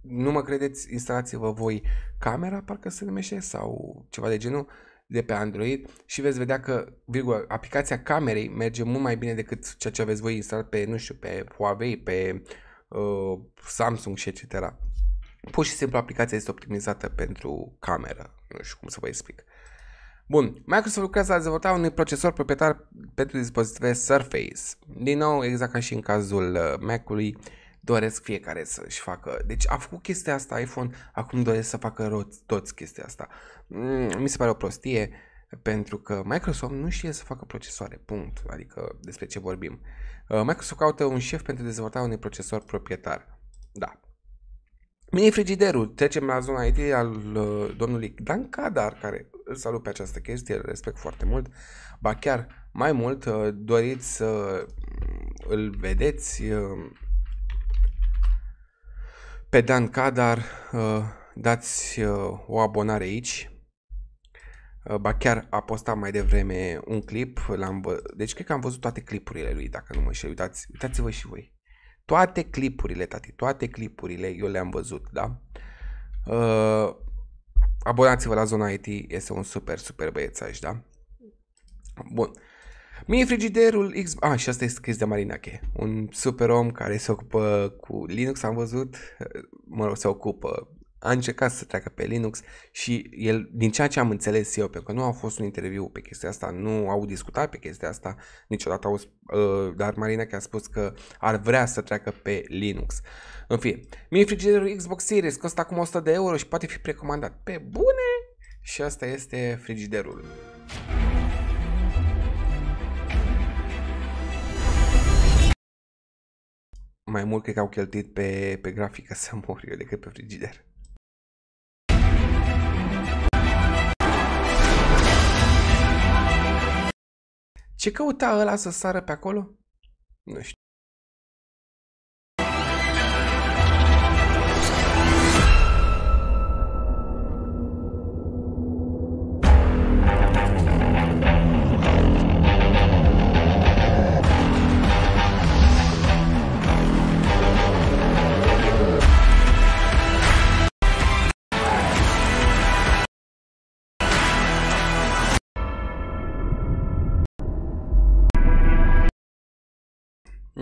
Nu mă credeți, instalați-vă voi camera, parcă se numește, sau ceva de genul, de pe Android și veți vedea că, virgul, aplicația camerei merge mult mai bine decât ceea ce aveți voi instalat pe, nu știu, pe Huawei, pe uh, Samsung și etc. Pur și simplu aplicația este optimizată pentru cameră, nu știu cum să vă explic. Bun, Microsoft lucrează la dezvoltarea unui procesor proprietar pentru dispozitive Surface. Din nou, exact ca și în cazul uh, Mac-ului, doresc fiecare să-și facă. Deci a făcut chestia asta iPhone, acum doresc să facă toți chestia asta. Mm, mi se pare o prostie pentru că Microsoft nu știe să facă procesoare, punct, adică despre ce vorbim. Uh, Microsoft caută un șef pentru dezvoltarea unui procesor proprietar. Da, Mini frigiderul. Trecem la zona IT al uh, domnului Dan Cadar, care îl salut pe această chestie, îl respect foarte mult. Ba chiar mai mult, uh, doriți să uh, îl vedeți uh, pe Dan Cadar, uh, dați uh, o abonare aici. Ba chiar a postat mai devreme un clip, l-am deci cred că am văzut toate clipurile lui, dacă nu mă știu, uitați, uitați-vă și voi toate clipurile, tati, toate clipurile, eu le-am văzut, da? Uh, abonați-vă la Zona IT, este un super, super băiețaș, da? Bun. Mie frigiderul X... Ah, și asta e scris de Marinache, un super om care se ocupă cu Linux, am văzut, mă rog, se ocupă, a încercat să treacă pe Linux și el, din ceea ce am înțeles eu, pentru că nu a fost un interviu pe chestia asta, nu au discutat pe chestia asta niciodată, au, uh, dar Marina chiar a spus că ar vrea să treacă pe Linux. În fine, mini frigiderul Xbox Series costă acum 100 de euro și poate fi precomandat. Pe bune! Și asta este frigiderul. mai mult cred că au cheltuit pe, pe grafică să mor eu decât pe frigider. Ce căuta ăla să sară pe acolo? Nu știu.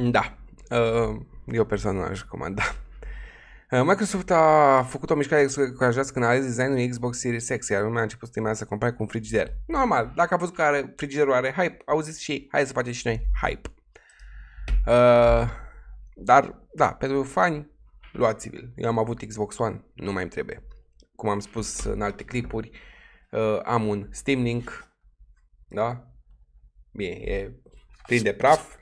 Da, uh, eu personal aș recomanda. Uh, Microsoft a făcut o mișcare să încurajească când a ales designul Xbox Series X, iar lumea a început să să compare cu un frigider. Normal, dacă a văzut că are, frigiderul are hype, au zis și ei, hai să facem și noi hype. Uh, dar, da, pentru fani, luați vi Eu am avut Xbox One, nu mai îmi trebuie. Cum am spus în alte clipuri, uh, am un Steam Link, da? Bine, e plin de praf,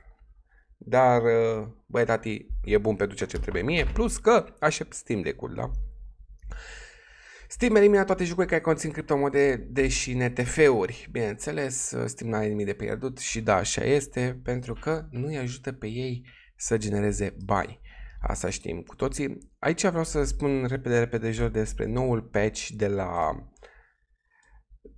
dar uh, băi tati e bun pentru ceea ce trebuie mie, plus că aștept Steam de cul, da? Steam elimina toate jocurile care conțin criptomonede, deși NTF-uri. Bineînțeles, uh, Steam n-are nimic de pierdut și da, așa este, pentru că nu îi ajută pe ei să genereze bani. Asta știm cu toții. Aici vreau să spun repede, repede, jos despre noul patch de la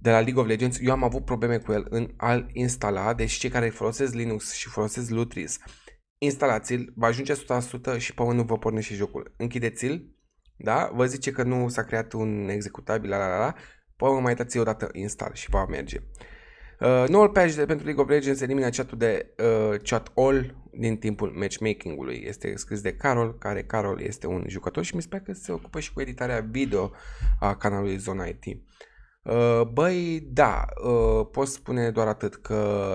de la League of Legends, eu am avut probleme cu el în al instala, deci cei care folosesc Linux și folosesc Lutris, instalați-l, vă ajunge 100% și pe nu vă pornește jocul. Închideți-l, da? Vă zice că nu s-a creat un executabil, la la la, pe mai dați o dată install și va merge. Uh, noul patch de pentru League of Legends elimina chatul de uh, chat all din timpul matchmaking-ului. Este scris de Carol, care Carol este un jucător și mi se pare că se ocupă și cu editarea video a canalului Zona IT. Uh, băi, da, uh, pot spune doar atât că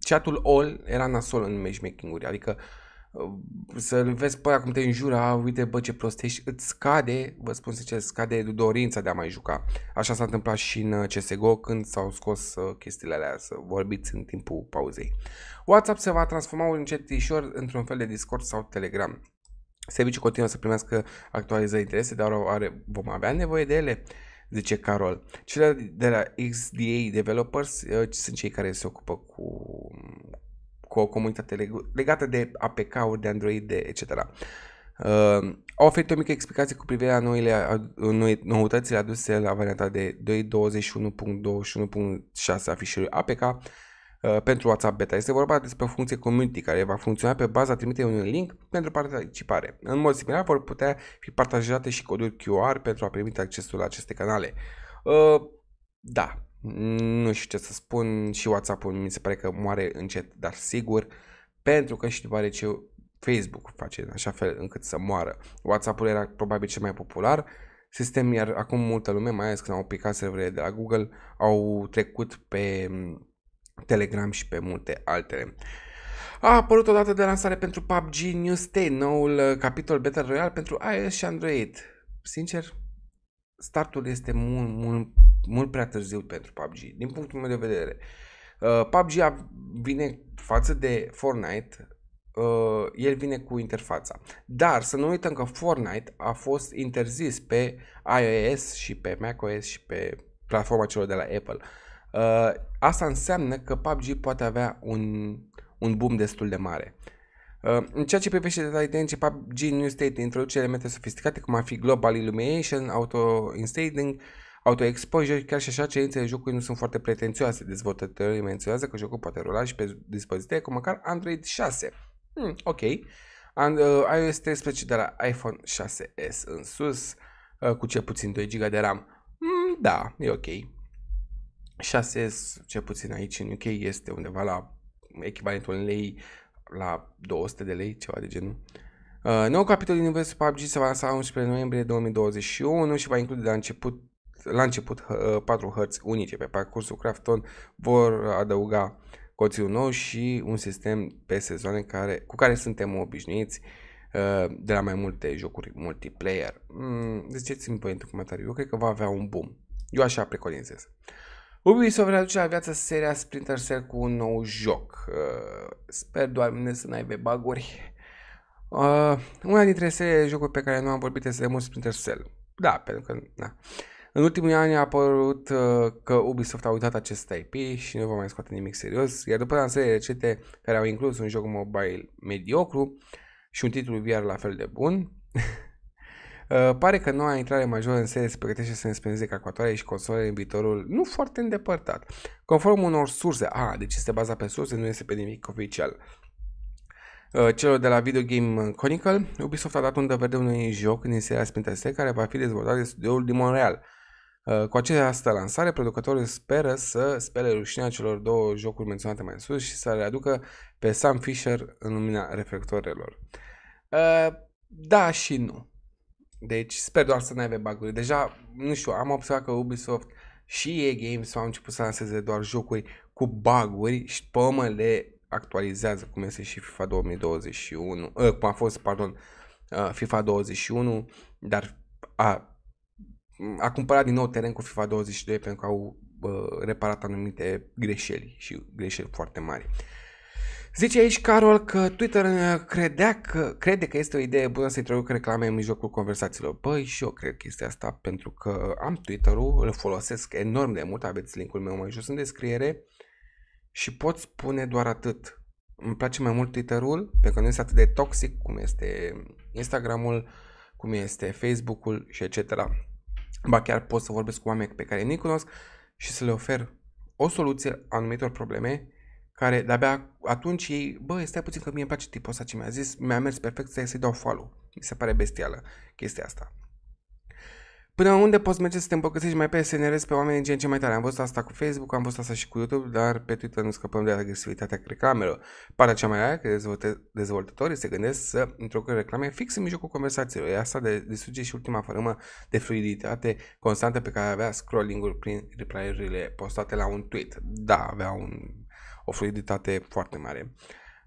chatul all era nasol în matchmaking-uri, adică uh, să-l vezi pe cum te înjura, uite bă ce prostești, îți scade, vă spun ce, scade dorința de a mai juca. Așa s-a întâmplat și în CSGO când s-au scos chestiile alea, să vorbiți în timpul pauzei. WhatsApp se va transforma încet ușor într-un fel de Discord sau Telegram. Serviciul continuă să primească actualizări interese, dar oare vom avea nevoie de ele? Uh, zice Carol. Cele de la XDA Developers uh, sunt cei care se ocupă cu, cu o comunitate legată de APK-uri, de Android, de etc. Uh, au oferit o mică explicație cu privire la noile, noi, noutățile aduse la varianta de 2.21.21.6 a fișierului APK, Uh, pentru WhatsApp Beta. Este vorba despre o funcție community care va funcționa pe baza trimiterii unui link pentru participare. În mod similar vor putea fi partajate și coduri QR pentru a permite accesul la aceste canale. Uh, da, nu știu ce să spun și WhatsApp-ul mi se pare că moare încet, dar sigur, pentru că și după ce Facebook face în așa fel încât să moară. WhatsApp-ul era probabil cel mai popular sistem, iar acum multă lume, mai ales când au picat serverele de la Google, au trecut pe Telegram și pe multe altele. A apărut o dată de lansare pentru PUBG New State, noul uh, capitol Battle Royale pentru iOS și Android. Sincer, startul este mult, mult, mult prea târziu pentru PUBG, din punctul meu de vedere. Uh, PUBG vine față de Fortnite, uh, el vine cu interfața. Dar să nu uităm că Fortnite a fost interzis pe iOS și pe macOS și pe platforma celor de la Apple. Uh, Uh, asta înseamnă că PUBG poate avea un, un boom destul de mare. Uh, în ceea ce privește detalii tehnice, PUBG New State introduce elemente sofisticate cum ar fi Global Illumination, Auto-Instating, Auto-Exposure, chiar și așa cerințele jocului nu sunt foarte pretențioase. Dezvoltătorii menționează că jocul poate rula și pe dispozitive cu măcar Android 6. Hmm, ok. And, uh, iOS 13 de la iPhone 6S în sus, uh, cu cel puțin 2 GB de RAM. Hmm, da, e ok. 6 ce puțin aici în UK, este undeva la echivalentul în lei la 200 de lei, ceva de genul. Uh, nou capitol din universul PUBG se va lansa 11 noiembrie 2021 și va include de la început, la început uh, 4 hărți unice. Pe parcursul Crafton vor adăuga coțiul nou și un sistem pe sezoane care, cu care suntem obișnuiți uh, de la mai multe jocuri multiplayer. Mm, ziceți-mi deci, voi într-un comentariu, eu cred că va avea un boom. Eu așa preconizez. Uh, Ubisoft aduce la viață seria Splinter Cell cu un nou joc. Uh, sper doar mine să n-aibă baguri. Uh, una dintre seriile jocuri pe care nu am vorbit este de mult Splinter Cell. Da, pentru că... Na. În ultimii ani a apărut uh, că Ubisoft a uitat acest IP și nu va mai scoate nimic serios, iar după lansările recente care au inclus un joc mobile mediocru și un titlu VR la fel de bun, Uh, pare că noua intrare majoră în serie se pregătește să înspânzeze calculatoarele și consolele în viitorul nu foarte îndepărtat. Conform unor surse, a, deci este bazat pe surse, nu este pe nimic oficial. Uh, celor de la Video Game Chronicle, Ubisoft a dat undă verde unui joc din seria Splinter care va fi dezvoltat de studioul din Montreal. Uh, cu această lansare, producătorul speră să spele rușinea celor două jocuri menționate mai sus și să le aducă pe Sam Fisher în lumina reflectoarelor. Uh, da și nu. Deci sper doar să nu aibă baguri. Deja, nu știu, am observat că Ubisoft și EA Games au început să lanseze doar jocuri cu baguri și pe urmă le actualizează cum este și FIFA 2021, uh, ă, cum a fost, pardon, uh, FIFA 21, dar a, a cumpărat din nou teren cu FIFA 22 pentru că au uh, reparat anumite greșeli și greșeli foarte mari. Zice aici Carol că Twitter uh, credea că, crede că este o idee bună să-i traduc reclame în mijlocul conversațiilor. Băi, și eu cred că este asta pentru că am Twitter-ul, îl folosesc enorm de mult, aveți linkul meu mai jos în descriere și pot spune doar atât. Îmi place mai mult Twitter-ul pentru că nu este atât de toxic cum este Instagram-ul, cum este Facebook-ul și etc. Ba chiar pot să vorbesc cu oameni pe care nu-i cunosc și să le ofer o soluție anumitor probleme care de-abia atunci ei, bă, stai puțin că mie îmi place tipul ăsta ce mi-a zis, mi-a mers perfect, să-i dau follow. Mi se pare bestială chestia asta. Până unde poți merge să te îmbogățești mai pe SNRS pe oameni gen ce mai tare? Am văzut asta cu Facebook, am văzut asta și cu YouTube, dar pe Twitter nu scăpăm de agresivitatea reclamelor. Partea cea mai aia că dezvoltătorii se gândesc să introducă reclame fix în mijlocul conversațiilor. E asta de, de și ultima fărâmă de fluiditate constantă pe care avea scrolling-ul prin reply postate la un tweet. Da, avea un o fluiditate foarte mare.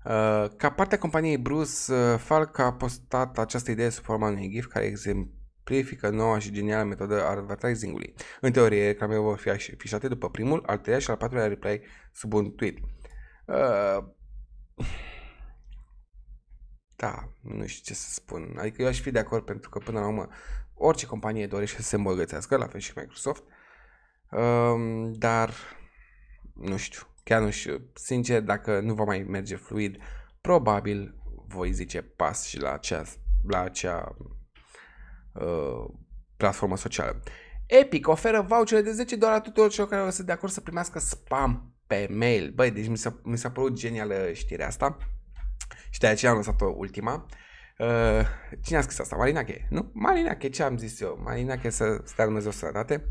Uh, ca parte a companiei Bruce, uh, Falk a postat această idee sub forma unui GIF care exemplifică noua și genială metodă a advertisingului. În teorie, reclamele vor fi afișate după primul, al treilea și al patrulea reply sub un tweet. Uh... Da, nu știu ce să spun. Adică eu aș fi de acord pentru că până la urmă orice companie dorește să se îmbogățească, la fel și Microsoft, um, dar nu știu. Chiar nu știu, sincer, dacă nu va mai merge fluid, probabil voi zice pas și la acea, la acea uh, platformă socială. Epic oferă vouchere de 10 dolari tuturor celor care să de acord să primească spam pe mail. Băi, deci mi s-a, mi s-a părut genială știrea asta și de aceea am lăsat-o ultima. Uh, cine a scris asta? Marinache, nu? Marinache, ce am zis eu? Marinache să stea Dumnezeu să arate.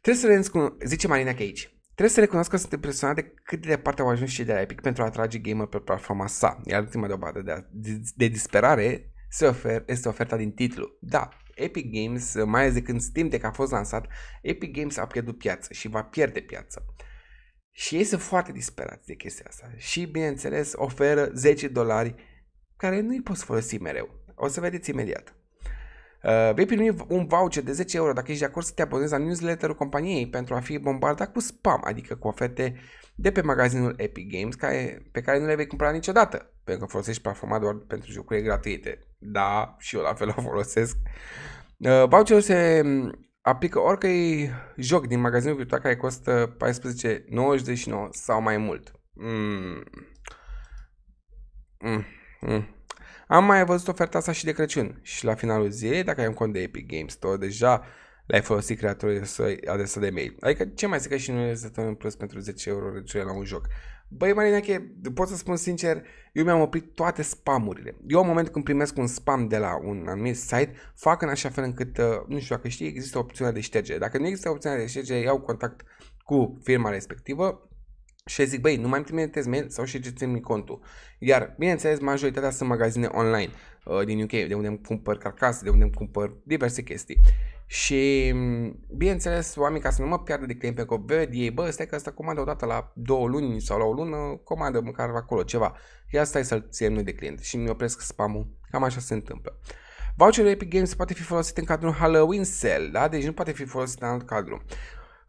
Trebuie să le înscun... Zice Marinache aici. Trebuie să recunosc că sunt impresionat de cât de departe au ajuns și de la Epic pentru a atrage gamer pe platforma sa, iar ultima dovadă de, de, de disperare se ofer, este oferta din titlu. Da, Epic Games, mai ales de când Steam Deck a fost lansat, Epic Games a pierdut piață și va pierde piață. Și ei sunt foarte disperați de chestia asta și, bineînțeles, oferă 10 dolari care nu i poți folosi mereu. O să vedeți imediat. Uh, vei primi un voucher de 10 euro dacă ești de acord să te abonezi la newsletterul companiei pentru a fi bombardat cu spam, adică cu oferte de pe magazinul Epic Games care, pe care nu le vei cumpăra niciodată, pentru că folosești platforma doar pentru jocuri gratuite. Da, și eu la fel o folosesc. Uh, voucherul se um, aplică oricărui joc din magazinul virtual care costă 14,99 sau mai mult. Mm. Mm. Mm. Am mai văzut oferta asta și de Crăciun și la finalul zilei, dacă ai un cont de Epic Games Store, deja le-ai folosit creatorul de adresa de mail. Adică ce mai zic că și nu noi stătăm în plus pentru 10 euro reducere la un joc. Băi, Marinache, pot să spun sincer, eu mi-am oprit toate spamurile. Eu în momentul când primesc un spam de la un anumit site, fac în așa fel încât, uh, nu știu dacă știi, există opțiunea de ștergere. Dacă nu există opțiunea de ștergere, iau contact cu firma respectivă, și zic, băi, nu mai îmi trimiteți mail sau și mi contul. Iar, bineînțeles, majoritatea sunt magazine online uh, din UK, de unde îmi cumpăr carcase, de unde îmi cumpăr diverse chestii. Și, mm, bineînțeles, oamenii ca să nu mă piardă de client pe că văd ei, bă, stai că asta comandă odată la două luni sau la o lună, comandă măcar acolo ceva. Ia stai să-l ținem noi de client și mi opresc spamul. Cam așa se întâmplă. Voucherul Epic Games poate fi folosit în cadrul Halloween Sale, da? Deci nu poate fi folosit în alt cadru.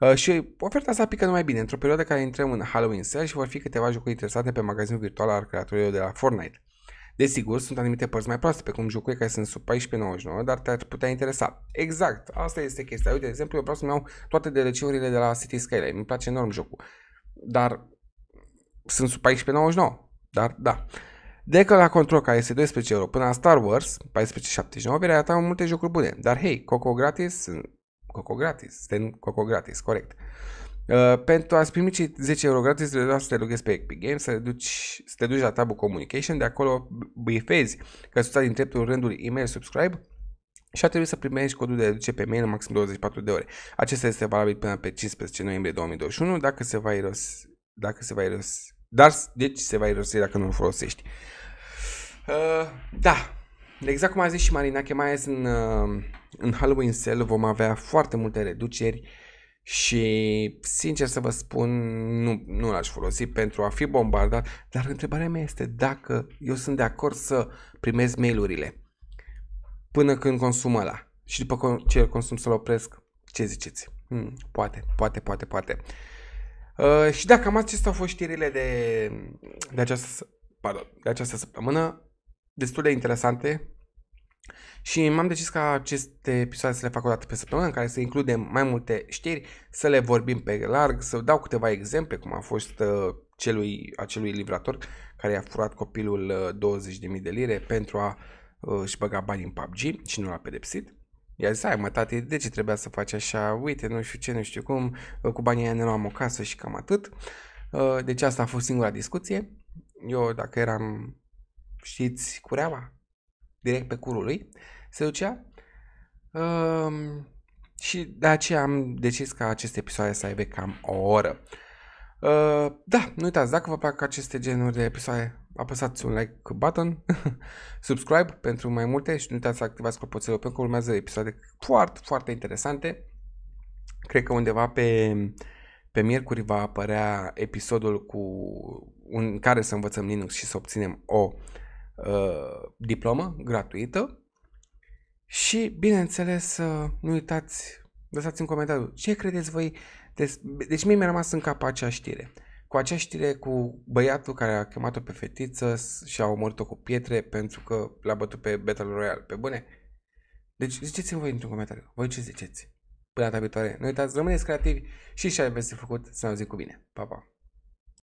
Uh, și oferta asta pică numai bine, într-o perioadă care intrăm în Halloween Sale și vor fi câteva jocuri interesate pe magazinul virtual al creatorilor de la Fortnite. Desigur, sunt anumite părți mai proaste, pe cum jocuri care sunt sub 14,99, dar te-ar putea interesa. Exact, asta este chestia. Uite, de exemplu, eu vreau să-mi iau toate DLC-urile de la City Skyline. Îmi place enorm jocul. Dar sunt sub 14,99. Dar da. De că la Control, care este 12 euro, până la Star Wars, 14,79, vei rata multe jocuri bune. Dar hei, Coco gratis, Coco gratis, Sten Coco gratis, corect. Uh, pentru a-ți primi cei 10 euro gratis, trebuie să te loghezi pe Epic Games, să, duci, să te duci la tabul Communication, de acolo bifezi căsuța din dreptul rândului Email Subscribe și a trebuit să primești codul de reducere pe mail în maxim 24 de ore. Acesta este valabil până pe 15 noiembrie 2021, dacă se va iros, dacă se va iros, dar deci se va irosi dacă nu îl folosești. Uh, da, Exact cum a zis și Marina, că mai ales în, uh, în Halloween Sale vom avea foarte multe reduceri și sincer să vă spun, nu, nu l-aș folosi pentru a fi bombardat, dar întrebarea mea este dacă eu sunt de acord să primez mail-urile până când consum ăla și după ce îl consum să-l opresc, ce ziceți? Hmm, poate, poate, poate, poate. Uh, și dacă cam acestea au fost știrile de, de, această, pardon, de această săptămână destul de interesante și m-am decis ca aceste episoade să le fac o dată pe săptămână, în care să includem mai multe știri, să le vorbim pe larg, să dau câteva exemple, cum a fost uh, celui, acelui livrator care i-a furat copilul 20.000 uh, de lire pentru a uh, și băga bani în PUBG și nu l-a pedepsit. I-a zis, ai mă tati, de ce trebuia să faci așa, uite, nu știu ce, nu știu cum, uh, cu banii aia ne luam o casă și cam atât. Deci asta a fost singura discuție. Eu, dacă eram știți, cureaua, direct pe curul lui, se ducea. Um, și de aceea am decis ca aceste episoade să aibă cam o oră. Uh, da, nu uitați, dacă vă plac aceste genuri de episoade, apăsați un like button, subscribe pentru mai multe și nu uitați să activați clopoțelul pentru că urmează episoade foarte, foarte interesante. Cred că undeva pe, pe miercuri va apărea episodul cu un, în care să învățăm Linux și să obținem o uh, Uh, diplomă gratuită și, bineînțeles, uh, nu uitați, lăsați în comentariu ce credeți voi. Deci mie mi-a rămas în cap acea știre. Cu acea știre cu băiatul care a chemat-o pe fetiță și a omorât-o cu pietre pentru că l-a bătut pe Battle Royale. Pe bune? Deci ziceți-mi voi într-un comentariu. Voi ce ziceți? Până data viitoare, nu uitați, rămâneți creativi și ce aveți de făcut să ne auzim cu bine. Pa, pa!